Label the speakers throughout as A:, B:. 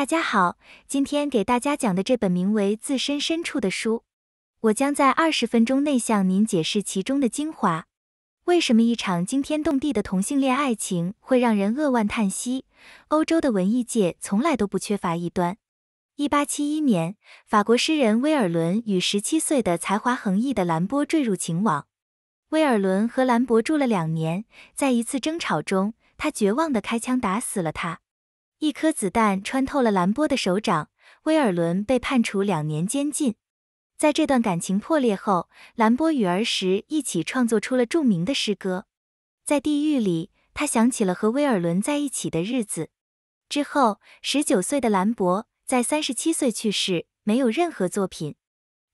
A: 大家好，今天给大家讲的这本名为《自身深处》的书，我将在二十分钟内向您解释其中的精华。为什么一场惊天动地的同性恋爱情会让人扼腕叹息？欧洲的文艺界从来都不缺乏异端。一八七一年，法国诗人威尔伦与十七岁的才华横溢的兰波坠入情网。威尔伦和兰博住了两年，在一次争吵中，他绝望地开枪打死了他。一颗子弹穿透了兰波的手掌，威尔伦被判处两年监禁。在这段感情破裂后，兰波与儿时一起创作出了著名的诗歌。在地狱里，他想起了和威尔伦在一起的日子。之后，十九岁的兰博在三十七岁去世，没有任何作品。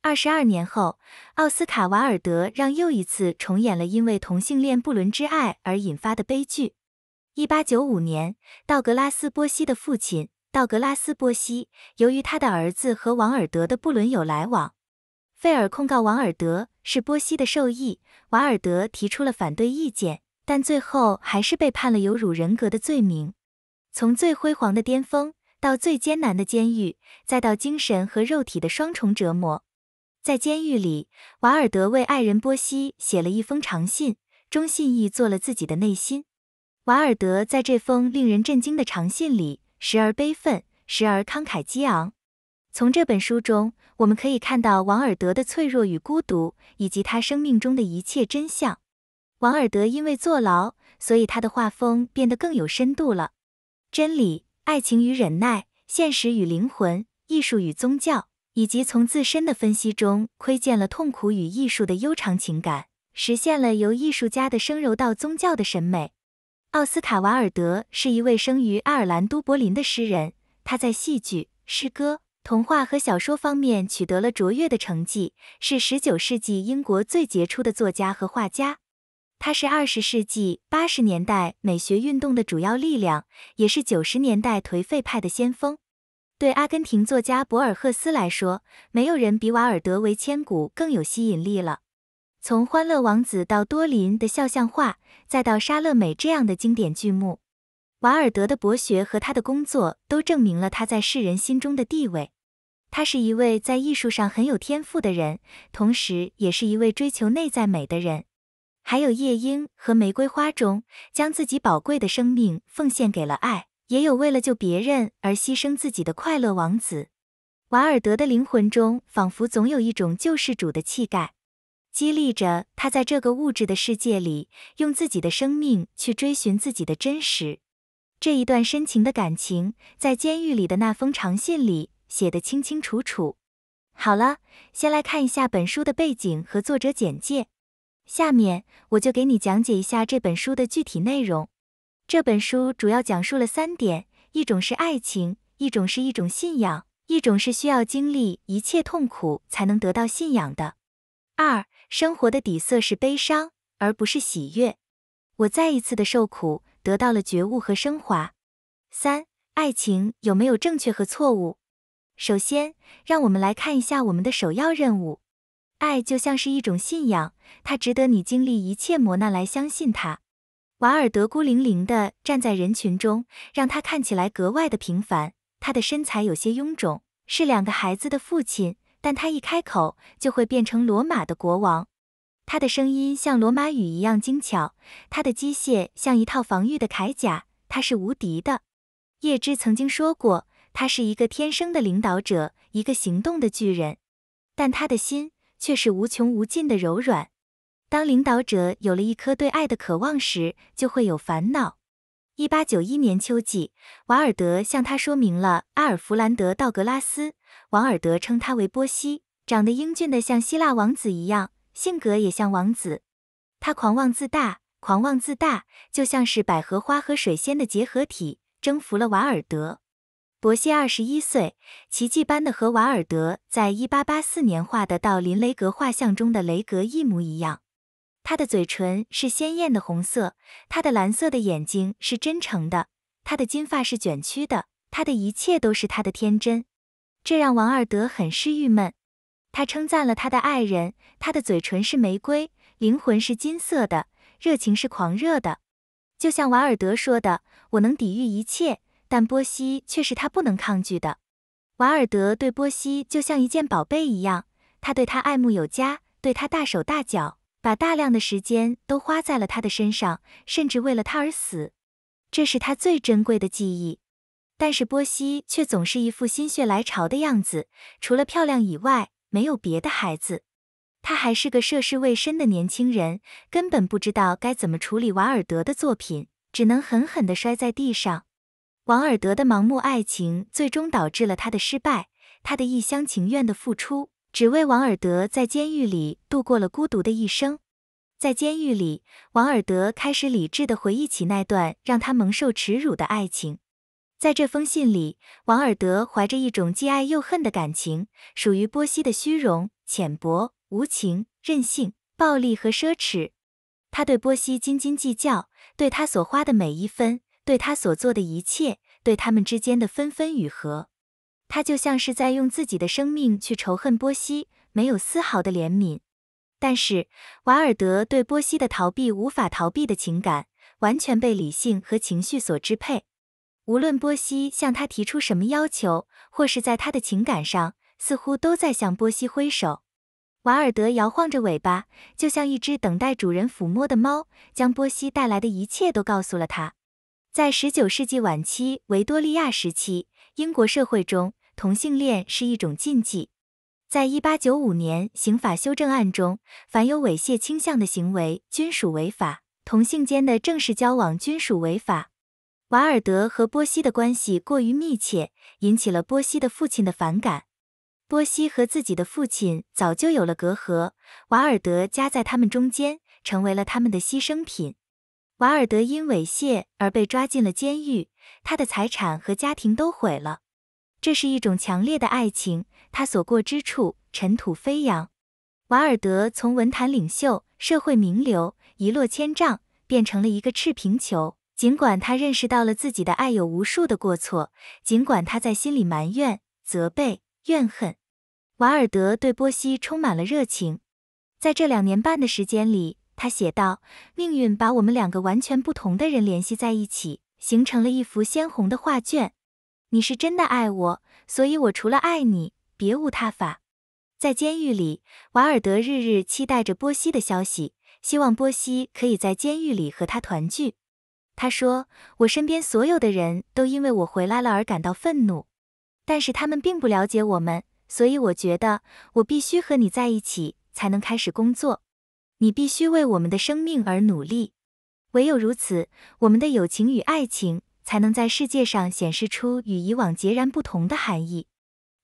A: 二十二年后，奥斯卡·瓦尔德让又一次重演了因为同性恋不伦之爱而引发的悲剧。一八九五年，道格拉斯·波西的父亲道格拉斯·波西，由于他的儿子和王尔德的布伦有来往，费尔控告王尔德是波西的授意。瓦尔德提出了反对意见，但最后还是被判了有辱人格的罪名。从最辉煌的巅峰到最艰难的监狱，再到精神和肉体的双重折磨，在监狱里，瓦尔德为爱人波西写了一封长信，中信意做了自己的内心。瓦尔德在这封令人震惊的长信里，时而悲愤，时而慷慨激昂。从这本书中，我们可以看到王尔德的脆弱与孤独，以及他生命中的一切真相。王尔德因为坐牢，所以他的画风变得更有深度了。真理、爱情与忍耐，现实与灵魂，艺术与宗教，以及从自身的分析中窥见了痛苦与艺术的悠长情感，实现了由艺术家的生柔到宗教的审美。奥斯卡·瓦尔德是一位生于爱尔兰都柏林的诗人，他在戏剧、诗歌、童话和小说方面取得了卓越的成绩，是19世纪英国最杰出的作家和画家。他是20世纪80年代美学运动的主要力量，也是90年代颓废派的先锋。对阿根廷作家博尔赫斯来说，没有人比瓦尔德为千古更有吸引力了。从《欢乐王子》到多林的肖像画，再到《莎乐美》这样的经典剧目，瓦尔德的博学和他的工作都证明了他在世人心中的地位。他是一位在艺术上很有天赋的人，同时也是一位追求内在美的人。还有《夜莺》和《玫瑰花》中，将自己宝贵的生命奉献给了爱，也有为了救别人而牺牲自己的《快乐王子》。瓦尔德的灵魂中仿佛总有一种救世主的气概。激励着他在这个物质的世界里，用自己的生命去追寻自己的真实。这一段深情的感情，在监狱里的那封长信里写得清清楚楚。好了，先来看一下本书的背景和作者简介。下面我就给你讲解一下这本书的具体内容。这本书主要讲述了三点：一种是爱情，一种是一种信仰，一种是需要经历一切痛苦才能得到信仰的。二生活的底色是悲伤，而不是喜悦。我再一次的受苦，得到了觉悟和升华。三、爱情有没有正确和错误？首先，让我们来看一下我们的首要任务。爱就像是一种信仰，它值得你经历一切磨难来相信它。瓦尔德孤零零地站在人群中，让他看起来格外的平凡。他的身材有些臃肿，是两个孩子的父亲。但他一开口就会变成罗马的国王，他的声音像罗马语一样精巧，他的机械像一套防御的铠甲，他是无敌的。叶芝曾经说过，他是一个天生的领导者，一个行动的巨人，但他的心却是无穷无尽的柔软。当领导者有了一颗对爱的渴望时，就会有烦恼。一八九一年秋季，瓦尔德向他说明了阿尔弗兰德·道格拉斯。瓦尔德称他为波西，长得英俊的像希腊王子一样，性格也像王子。他狂妄自大，狂妄自大就像是百合花和水仙的结合体，征服了瓦尔德。伯西二十一岁，奇迹般的和瓦尔德在一八八四年画的道林·雷格画像中的雷格一模一样。他的嘴唇是鲜艳的红色，他的蓝色的眼睛是真诚的，他的金发是卷曲的，他的一切都是他的天真，这让王尔德很是郁闷。他称赞了他的爱人，他的嘴唇是玫瑰，灵魂是金色的，热情是狂热的，就像瓦尔德说的：“我能抵御一切，但波西却是他不能抗拒的。”瓦尔德对波西就像一件宝贝一样，他对他爱慕有加，对他大手大脚。把大量的时间都花在了他的身上，甚至为了他而死，这是他最珍贵的记忆。但是波西却总是一副心血来潮的样子，除了漂亮以外，没有别的孩子。他还是个涉世未深的年轻人，根本不知道该怎么处理瓦尔德的作品，只能狠狠地摔在地上。瓦尔德的盲目爱情最终导致了他的失败，他的一厢情愿的付出。只为王尔德在监狱里度过了孤独的一生。在监狱里，王尔德开始理智地回忆起那段让他蒙受耻辱的爱情。在这封信里，王尔德怀着一种既爱又恨的感情，属于波西的虚荣、浅薄、无情、任性、暴力和奢侈。他对波西斤斤计较，对他所花的每一分，对他所做的一切，对他们之间的分分与合。他就像是在用自己的生命去仇恨波西，没有丝毫的怜悯。但是瓦尔德对波西的逃避无法逃避的情感，完全被理性和情绪所支配。无论波西向他提出什么要求，或是在他的情感上，似乎都在向波西挥手。瓦尔德摇晃着尾巴，就像一只等待主人抚摸的猫，将波西带来的一切都告诉了他。在十九世纪晚期维多利亚时期。英国社会中，同性恋是一种禁忌。在一八九五年刑法修正案中，凡有猥亵倾向的行为均属违法，同性间的正式交往均属违法。瓦尔德和波西的关系过于密切，引起了波西的父亲的反感。波西和自己的父亲早就有了隔阂，瓦尔德夹在他们中间，成为了他们的牺牲品。瓦尔德因猥亵而被抓进了监狱，他的财产和家庭都毁了。这是一种强烈的爱情，他所过之处尘土飞扬。瓦尔德从文坛领袖、社会名流一落千丈，变成了一个赤贫球。尽管他认识到了自己的爱有无数的过错，尽管他在心里埋怨、责备、怨恨，瓦尔德对波西充满了热情。在这两年半的时间里。他写道：“命运把我们两个完全不同的人联系在一起，形成了一幅鲜红的画卷。你是真的爱我，所以我除了爱你别无他法。”在监狱里，瓦尔德日日期待着波西的消息，希望波西可以在监狱里和他团聚。他说：“我身边所有的人都因为我回来了而感到愤怒，但是他们并不了解我们，所以我觉得我必须和你在一起才能开始工作。”你必须为我们的生命而努力，唯有如此，我们的友情与爱情才能在世界上显示出与以往截然不同的含义。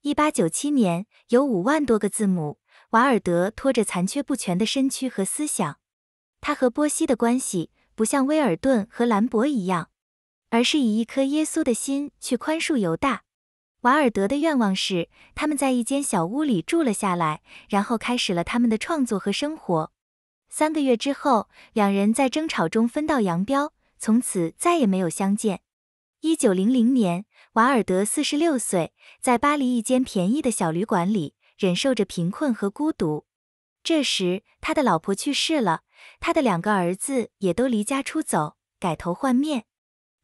A: 一八九七年，有五万多个字母。瓦尔德拖着残缺不全的身躯和思想，他和波西的关系不像威尔顿和兰博一样，而是以一颗耶稣的心去宽恕犹大。瓦尔德的愿望是，他们在一间小屋里住了下来，然后开始了他们的创作和生活。三个月之后，两人在争吵中分道扬镳，从此再也没有相见。一九零零年，瓦尔德四十六岁，在巴黎一间便宜的小旅馆里忍受着贫困和孤独。这时，他的老婆去世了，他的两个儿子也都离家出走，改头换面。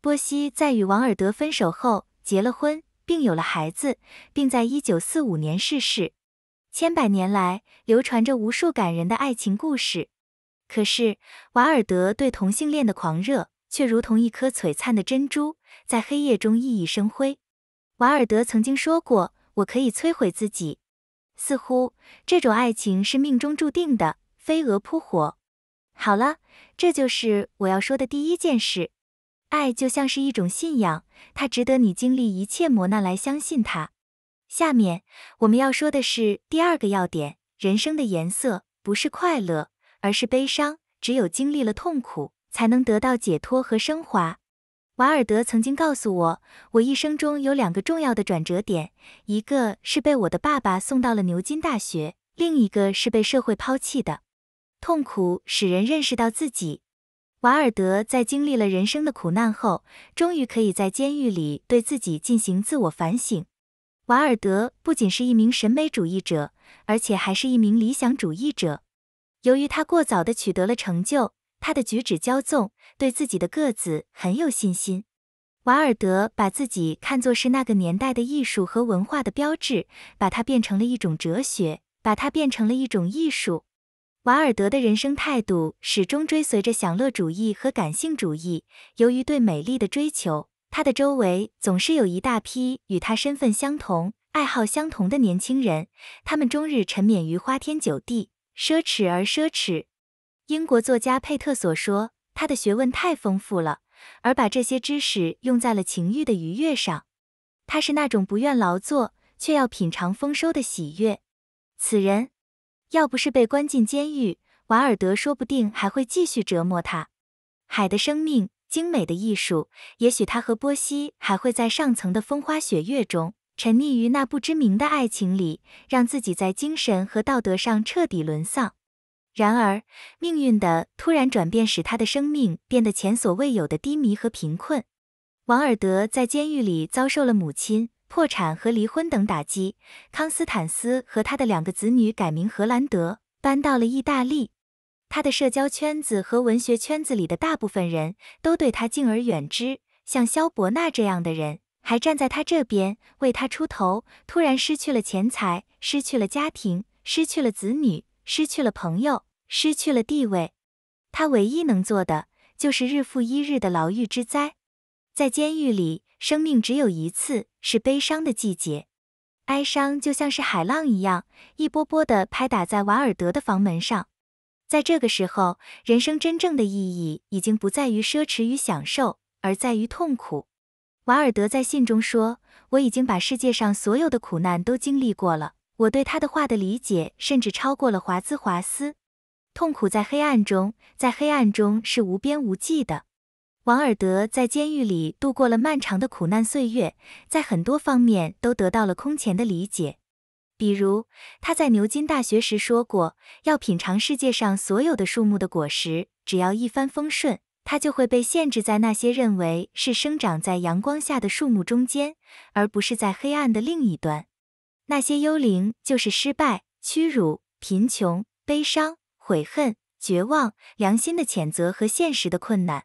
A: 波西在与王尔德分手后结了婚，并有了孩子，并在一九四五年逝世。千百年来，流传着无数感人的爱情故事。可是瓦尔德对同性恋的狂热，却如同一颗璀璨的珍珠，在黑夜中熠熠生辉。瓦尔德曾经说过：“我可以摧毁自己。”似乎这种爱情是命中注定的，飞蛾扑火。好了，这就是我要说的第一件事。爱就像是一种信仰，它值得你经历一切磨难来相信它。下面我们要说的是第二个要点：人生的颜色不是快乐。而是悲伤，只有经历了痛苦，才能得到解脱和升华。瓦尔德曾经告诉我，我一生中有两个重要的转折点，一个是被我的爸爸送到了牛津大学，另一个是被社会抛弃的。痛苦使人认识到自己。瓦尔德在经历了人生的苦难后，终于可以在监狱里对自己进行自我反省。瓦尔德不仅是一名审美主义者，而且还是一名理想主义者。由于他过早地取得了成就，他的举止骄纵，对自己的个子很有信心。瓦尔德把自己看作是那个年代的艺术和文化的标志，把它变成了一种哲学，把它变成了一种艺术。瓦尔德的人生态度始终追随着享乐主义和感性主义。由于对美丽的追求，他的周围总是有一大批与他身份相同、爱好相同的年轻人，他们终日沉湎于花天酒地。奢侈而奢侈，英国作家佩特所说，他的学问太丰富了，而把这些知识用在了情欲的愉悦上。他是那种不愿劳作，却要品尝丰收的喜悦。此人，要不是被关进监狱，瓦尔德说不定还会继续折磨他。海的生命，精美的艺术，也许他和波西还会在上层的风花雪月中。沉溺于那不知名的爱情里，让自己在精神和道德上彻底沦丧。然而，命运的突然转变使他的生命变得前所未有的低迷和贫困。王尔德在监狱里遭受了母亲破产和离婚等打击。康斯坦斯和他的两个子女改名荷兰德，搬到了意大利。他的社交圈子和文学圈子里的大部分人都对他敬而远之，像肖伯纳这样的人。还站在他这边为他出头，突然失去了钱财，失去了家庭，失去了子女，失去了朋友，失去了地位。他唯一能做的就是日复一日的牢狱之灾。在监狱里，生命只有一次，是悲伤的季节。哀伤就像是海浪一样，一波波的拍打在瓦尔德的房门上。在这个时候，人生真正的意义已经不在于奢侈与享受，而在于痛苦。瓦尔德在信中说：“我已经把世界上所有的苦难都经历过了，我对他的话的理解甚至超过了华兹华斯。痛苦在黑暗中，在黑暗中是无边无际的。”王尔德在监狱里度过了漫长的苦难岁月，在很多方面都得到了空前的理解。比如，他在牛津大学时说过：“要品尝世界上所有的树木的果实，只要一帆风顺。”他就会被限制在那些认为是生长在阳光下的树木中间，而不是在黑暗的另一端。那些幽灵就是失败、屈辱、贫穷、悲伤、悔恨、绝望、良心的谴责和现实的困难。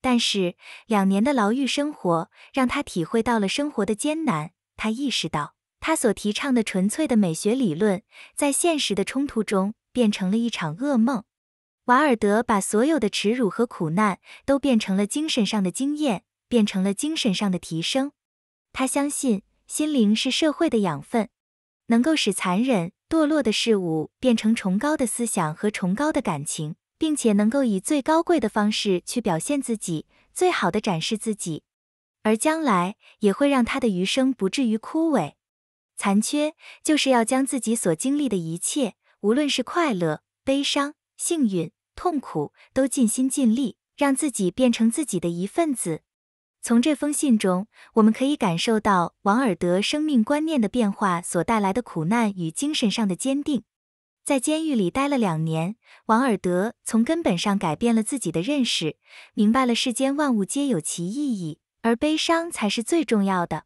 A: 但是两年的牢狱生活让他体会到了生活的艰难。他意识到，他所提倡的纯粹的美学理论在现实的冲突中变成了一场噩梦。瓦尔德把所有的耻辱和苦难都变成了精神上的经验，变成了精神上的提升。他相信心灵是社会的养分，能够使残忍堕落的事物变成崇高的思想和崇高的感情，并且能够以最高贵的方式去表现自己，最好的展示自己，而将来也会让他的余生不至于枯萎、残缺。就是要将自己所经历的一切，无论是快乐、悲伤。幸运、痛苦都尽心尽力，让自己变成自己的一份子。从这封信中，我们可以感受到王尔德生命观念的变化所带来的苦难与精神上的坚定。在监狱里待了两年，王尔德从根本上改变了自己的认识，明白了世间万物皆有其意义，而悲伤才是最重要的。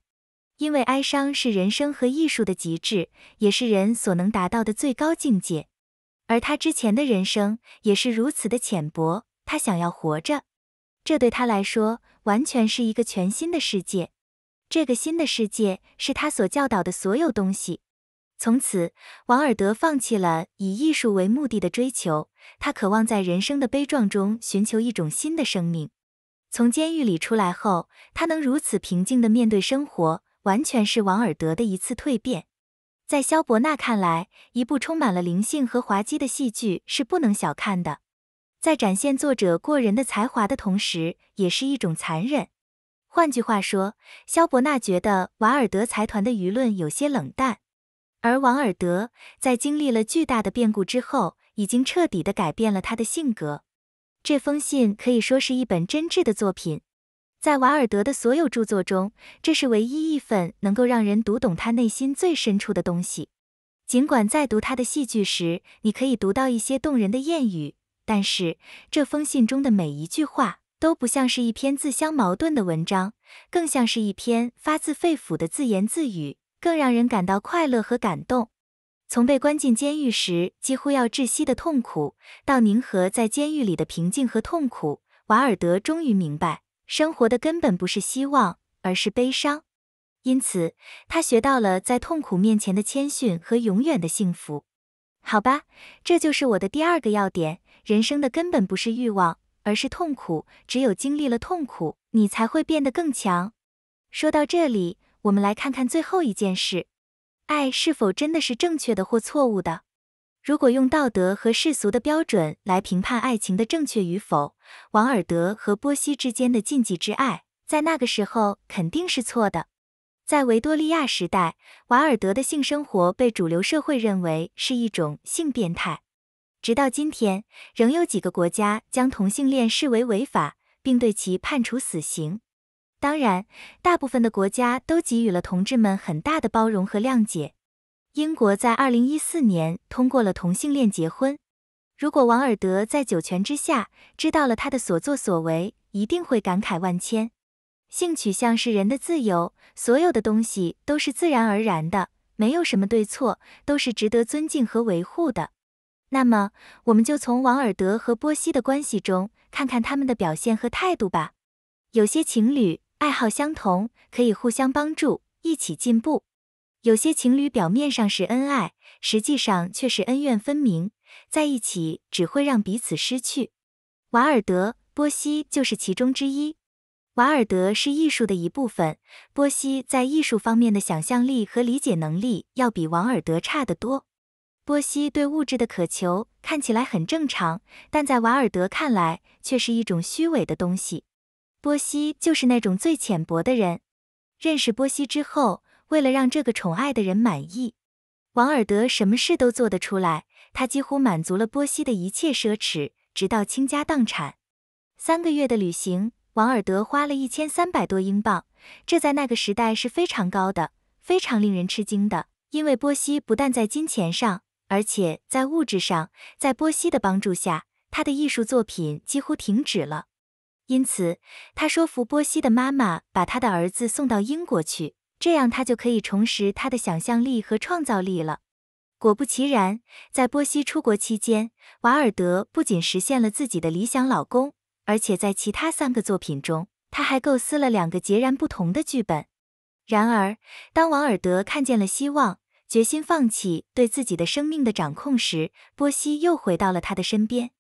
A: 因为哀伤是人生和艺术的极致，也是人所能达到的最高境界。而他之前的人生也是如此的浅薄。他想要活着，这对他来说完全是一个全新的世界。这个新的世界是他所教导的所有东西。从此，王尔德放弃了以艺术为目的的追求，他渴望在人生的悲壮中寻求一种新的生命。从监狱里出来后，他能如此平静地面对生活，完全是王尔德的一次蜕变。在萧伯纳看来，一部充满了灵性和滑稽的戏剧是不能小看的，在展现作者过人的才华的同时，也是一种残忍。换句话说，萧伯纳觉得瓦尔德财团的舆论有些冷淡，而王尔德在经历了巨大的变故之后，已经彻底的改变了他的性格。这封信可以说是一本真挚的作品。在瓦尔德的所有著作中，这是唯一一份能够让人读懂他内心最深处的东西。尽管在读他的戏剧时，你可以读到一些动人的谚语，但是这封信中的每一句话都不像是一篇自相矛盾的文章，更像是一篇发自肺腑的自言自语，更让人感到快乐和感动。从被关进监狱时几乎要窒息的痛苦，到宁和在监狱里的平静和痛苦，瓦尔德终于明白。生活的根本不是希望，而是悲伤，因此他学到了在痛苦面前的谦逊和永远的幸福。好吧，这就是我的第二个要点：人生的根本不是欲望，而是痛苦。只有经历了痛苦，你才会变得更强。说到这里，我们来看看最后一件事：爱是否真的是正确的或错误的？如果用道德和世俗的标准来评判爱情的正确与否，王尔德和波西之间的禁忌之爱，在那个时候肯定是错的。在维多利亚时代，瓦尔德的性生活被主流社会认为是一种性变态，直到今天，仍有几个国家将同性恋视为违法，并对其判处死刑。当然，大部分的国家都给予了同志们很大的包容和谅解。英国在二零一四年通过了同性恋结婚。如果王尔德在九泉之下知道了他的所作所为，一定会感慨万千。性取向是人的自由，所有的东西都是自然而然的，没有什么对错，都是值得尊敬和维护的。那么，我们就从王尔德和波西的关系中看看他们的表现和态度吧。有些情侣爱好相同，可以互相帮助，一起进步。有些情侣表面上是恩爱，实际上却是恩怨分明，在一起只会让彼此失去。瓦尔德·波西就是其中之一。瓦尔德是艺术的一部分，波西在艺术方面的想象力和理解能力要比瓦尔德差得多。波西对物质的渴求看起来很正常，但在瓦尔德看来却是一种虚伪的东西。波西就是那种最浅薄的人。认识波西之后。为了让这个宠爱的人满意，王尔德什么事都做得出来。他几乎满足了波西的一切奢侈，直到倾家荡产。三个月的旅行，王尔德花了一千三百多英镑，这在那个时代是非常高的，非常令人吃惊的。因为波西不但在金钱上，而且在物质上，在波西的帮助下，他的艺术作品几乎停止了。因此，他说服波西的妈妈把他的儿子送到英国去。这样，他就可以重拾他的想象力和创造力了。果不其然，在波西出国期间，瓦尔德不仅实现了自己的理想老公，而且在其他三个作品中，他还构思了两个截然不同的剧本。然而，当瓦尔德看见了希望，决心放弃对自己的生命的掌控时，波西又回到了他的身边。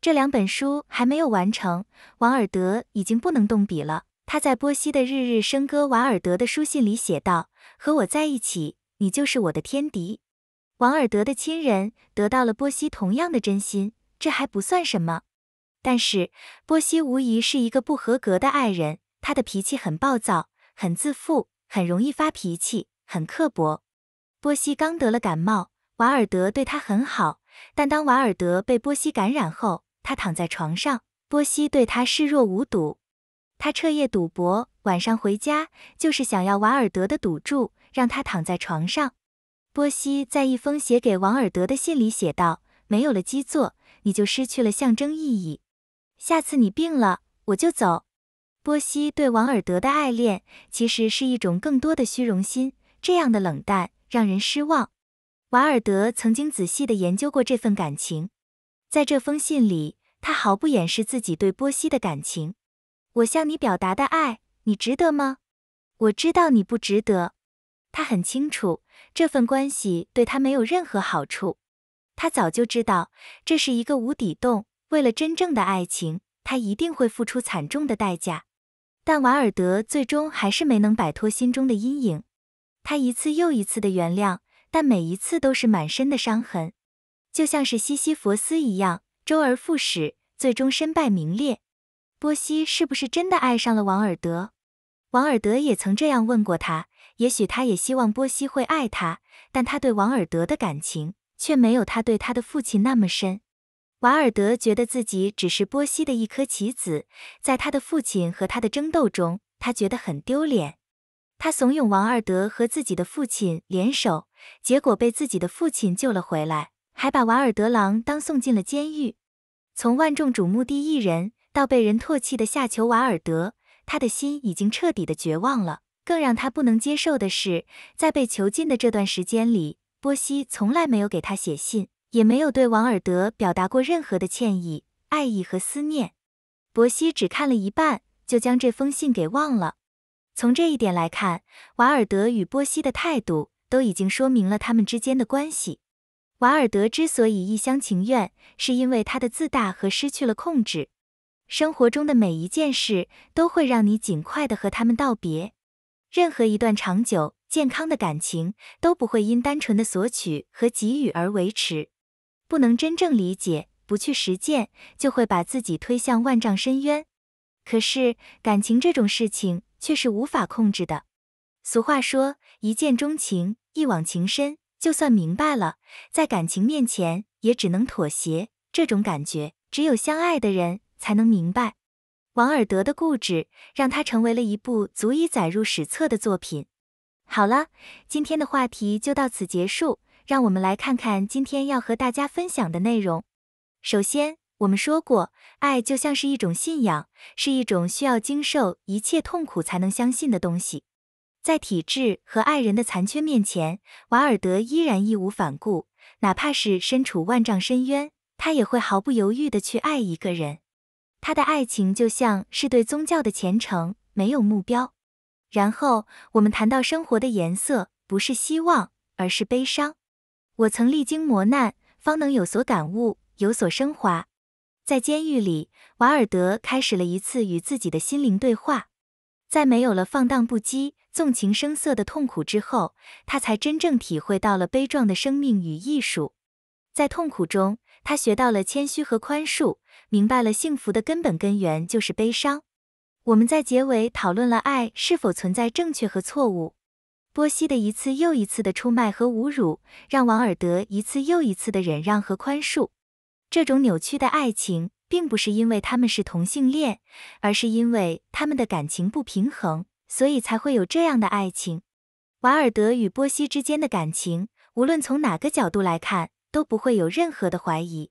A: 这两本书还没有完成，王尔德已经不能动笔了。他在波西的《日日笙歌》瓦尔德的书信里写道：“和我在一起，你就是我的天敌。”瓦尔德的亲人得到了波西同样的真心，这还不算什么。但是波西无疑是一个不合格的爱人，他的脾气很暴躁，很自负，很容易发脾气，很刻薄。波西刚得了感冒，瓦尔德对他很好，但当瓦尔德被波西感染后，他躺在床上，波西对他视若无睹。他彻夜赌博，晚上回家就是想要瓦尔德的赌注，让他躺在床上。波西在一封写给瓦尔德的信里写道：“没有了基座，你就失去了象征意义。下次你病了，我就走。”波西对瓦尔德的爱恋其实是一种更多的虚荣心。这样的冷淡让人失望。瓦尔德曾经仔细地研究过这份感情，在这封信里，他毫不掩饰自己对波西的感情。我向你表达的爱，你值得吗？我知道你不值得。他很清楚，这份关系对他没有任何好处。他早就知道这是一个无底洞。为了真正的爱情，他一定会付出惨重的代价。但瓦尔德最终还是没能摆脱心中的阴影。他一次又一次的原谅，但每一次都是满身的伤痕，就像是西西弗斯一样，周而复始，最终身败名裂。波西是不是真的爱上了王尔德？王尔德也曾这样问过他。也许他也希望波西会爱他，但他对王尔德的感情却没有他对他的父亲那么深。瓦尔德觉得自己只是波西的一颗棋子，在他的父亲和他的争斗中，他觉得很丢脸。他怂恿王尔德和自己的父亲联手，结果被自己的父亲救了回来，还把瓦尔德狼当送进了监狱。从万众瞩目的一人。到被人唾弃的夏丘瓦尔德，他的心已经彻底的绝望了。更让他不能接受的是，在被囚禁的这段时间里，波西从来没有给他写信，也没有对王尔德表达过任何的歉意、爱意和思念。波西只看了一半，就将这封信给忘了。从这一点来看，瓦尔德与波西的态度都已经说明了他们之间的关系。瓦尔德之所以一厢情愿，是因为他的自大和失去了控制。生活中的每一件事都会让你尽快的和他们道别，任何一段长久、健康的感情都不会因单纯的索取和给予而维持。不能真正理解，不去实践，就会把自己推向万丈深渊。可是感情这种事情却是无法控制的。俗话说，一见钟情，一往情深。就算明白了，在感情面前也只能妥协。这种感觉，只有相爱的人。才能明白，王尔德的固执让他成为了一部足以载入史册的作品。好了，今天的话题就到此结束。让我们来看看今天要和大家分享的内容。首先，我们说过，爱就像是一种信仰，是一种需要经受一切痛苦才能相信的东西。在体质和爱人的残缺面前，瓦尔德依然义无反顾，哪怕是身处万丈深渊，他也会毫不犹豫地去爱一个人。他的爱情就像是对宗教的虔诚，没有目标。然后我们谈到生活的颜色，不是希望，而是悲伤。我曾历经磨难，方能有所感悟，有所升华。在监狱里，瓦尔德开始了一次与自己的心灵对话。在没有了放荡不羁、纵情声色的痛苦之后，他才真正体会到了悲壮的生命与艺术。在痛苦中。他学到了谦虚和宽恕，明白了幸福的根本根源就是悲伤。我们在结尾讨论了爱是否存在正确和错误。波西的一次又一次的出卖和侮辱，让王尔德一次又一次的忍让和宽恕。这种扭曲的爱情，并不是因为他们是同性恋，而是因为他们的感情不平衡，所以才会有这样的爱情。瓦尔德与波西之间的感情，无论从哪个角度来看。都不会有任何的怀疑。